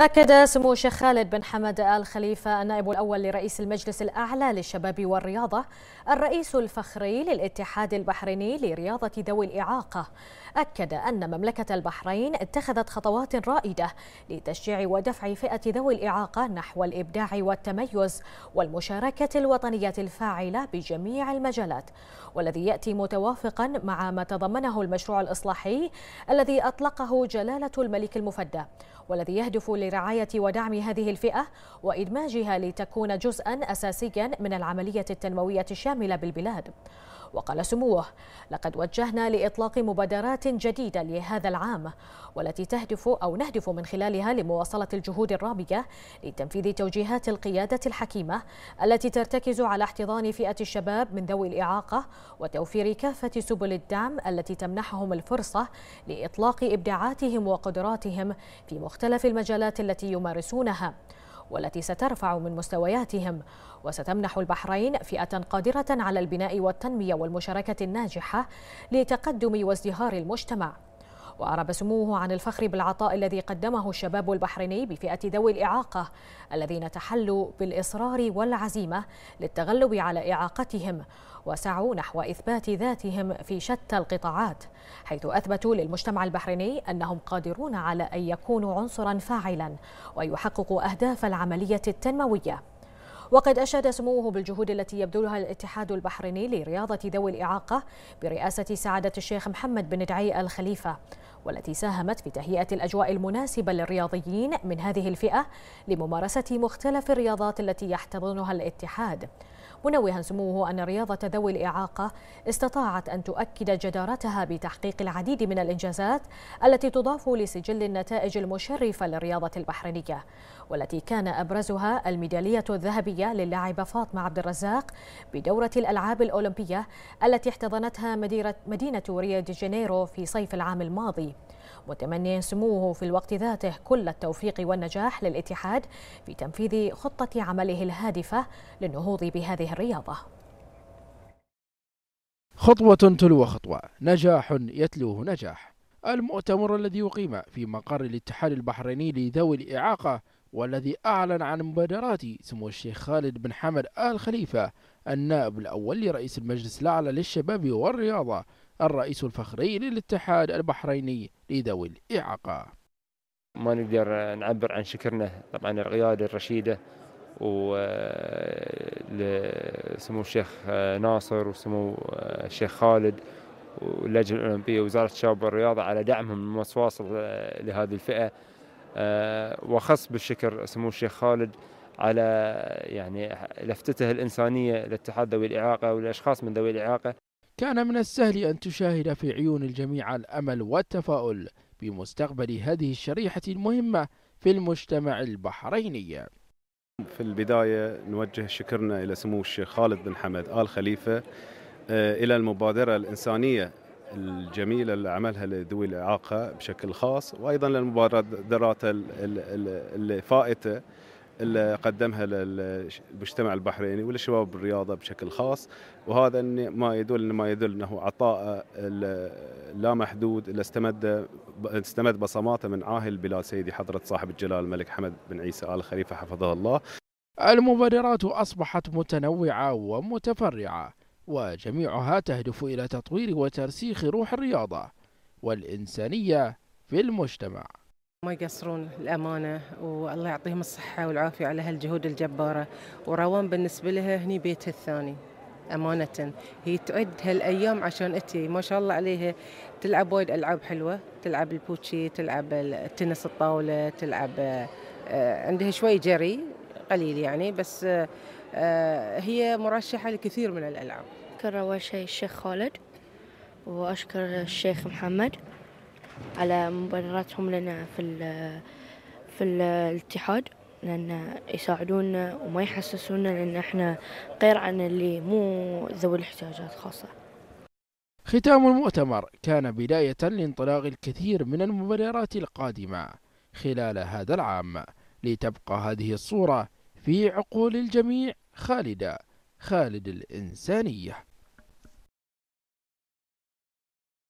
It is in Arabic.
أكد سمو الشيخ خالد بن حمد آل خليفة النائب الأول لرئيس المجلس الأعلى للشباب والرياضة الرئيس الفخري للاتحاد البحريني لرياضة ذوي الإعاقة أكد أن مملكة البحرين اتخذت خطوات رائدة لتشجيع ودفع فئة ذوي الإعاقة نحو الإبداع والتميز والمشاركة الوطنية الفاعلة بجميع المجالات والذي يأتي متوافقا مع ما تضمنه المشروع الإصلاحي الذي أطلقه جلالة الملك المفدى والذي يهدف لرعاية ودعم هذه الفئة وإدماجها لتكون جزءا أساسيا من العملية التنموية الشاملة بالبلاد وقال سموه لقد وجهنا لإطلاق مبادرات جديدة لهذا العام والتي تهدف أو نهدف من خلالها لمواصلة الجهود الرامية لتنفيذ توجيهات القيادة الحكيمة التي ترتكز على احتضان فئة الشباب من ذوي الإعاقة وتوفير كافة سبل الدعم التي تمنحهم الفرصة لإطلاق إبداعاتهم وقدراتهم في مختلف المجالات الرياضات التي يمارسونها والتي سترفع من مستوياتهم وستمنح البحرين فئة قادرة على البناء والتنمية والمشاركة الناجحة لتقدم وازدهار المجتمع وأعرب سموه عن الفخر بالعطاء الذي قدمه الشباب البحريني بفئة ذوي الإعاقة الذين تحلوا بالإصرار والعزيمة للتغلب على إعاقتهم وسعوا نحو إثبات ذاتهم في شتى القطاعات حيث أثبتوا للمجتمع البحريني أنهم قادرون على أن يكونوا عنصرا فاعلا ويحققوا أهداف العملية التنموية وقد أشاد سموه بالجهود التي يبذلها الاتحاد البحريني لرياضة ذوي الإعاقة برئاسة سعادة الشيخ محمد بن دعي الخليفة والتي ساهمت في تهيئة الأجواء المناسبة للرياضيين من هذه الفئة لممارسة مختلف الرياضات التي يحتضنها الاتحاد منوها سموه أن رياضة ذوي الإعاقة استطاعت أن تؤكد جدارتها بتحقيق العديد من الإنجازات التي تضاف لسجل النتائج المشرفة للرياضة البحرينية والتي كان أبرزها الميدالية الذهبية للاعبة فاطمة عبد الرزاق بدورة الألعاب الأولمبية التي احتضنتها مدينة ريو دي جانيرو في صيف العام الماضي متمنيا سموه في الوقت ذاته كل التوفيق والنجاح للاتحاد في تنفيذ خطة عمله الهادفة للنهوض بهذه الرياضة خطوة تلو خطوة نجاح يتلوه نجاح المؤتمر الذي أقيم في مقر الاتحاد البحريني لذوي الإعاقة والذي أعلن عن مبادرات سمو الشيخ خالد بن حمد آل خليفة النائب الأول لرئيس المجلس الأعلى للشباب والرياضة الرئيس الفخري للاتحاد البحريني لذوي الإعاقة ما نقدر نعبر عن شكرنا طبعا القيادة الرشيدة لسمو الشيخ ناصر وسمو الشيخ خالد واللجنة الأولمبية ووزارة الشباب والرياضة على دعمهم المتواصل لهذه الفئة وخص بالشكر سمو الشيخ خالد على يعني لفتته الإنسانية لاتحاد ذوي الإعاقة والأشخاص من ذوي الإعاقة كان من السهل أن تشاهد في عيون الجميع الأمل والتفاؤل بمستقبل هذه الشريحة المهمة في المجتمع البحريني في البداية نوجه شكرنا إلى سمو الشيخ خالد بن حمد آل خليفة آه، إلى المبادرة الإنسانية الجميلة اللي عملها لذوي الإعاقة بشكل خاص وأيضا للمبادرات الفائتة اللي قدمها للمجتمع البحريني ولشباب الرياضة بشكل خاص وهذا ما يدل ما يدل أنه عطاء لا محدود اللي استمد استمد بصماته من عاهل بلاد سيدي حضرة صاحب الجلال الملك حمد بن عيسى آل خليفة حفظه الله المبادرات أصبحت متنوعة ومتفرعة وجميعها تهدف إلى تطوير وترسيخ روح الرياضة والإنسانية في المجتمع ما يقصرون الأمانة والله يعطيهم الصحة والعافية على هالجهود الجبارة وروان بالنسبة لها هني بيتها الثاني أمانة هي تعد هالأيام عشان أتي ما شاء الله عليها تلعب وايد ألعاب حلوة تلعب البوتشي تلعب التنس الطاولة تلعب آه، عندها شوي جري قليل يعني بس آه، هي مرشحة لكثير من الألعاب أشكر أول شيء الشيخ خالد وأشكر الشيخ محمد على مبرراتهم لنا في في الاتحاد لأن يساعدونا وما يحسسونا لأن احنا غير عن اللي مو ذوي الاحتياجات خاصة ختام المؤتمر كان بداية لانطلاق الكثير من المبررات القادمة خلال هذا العام لتبقى هذه الصورة في عقول الجميع خالدة خالد الإنسانية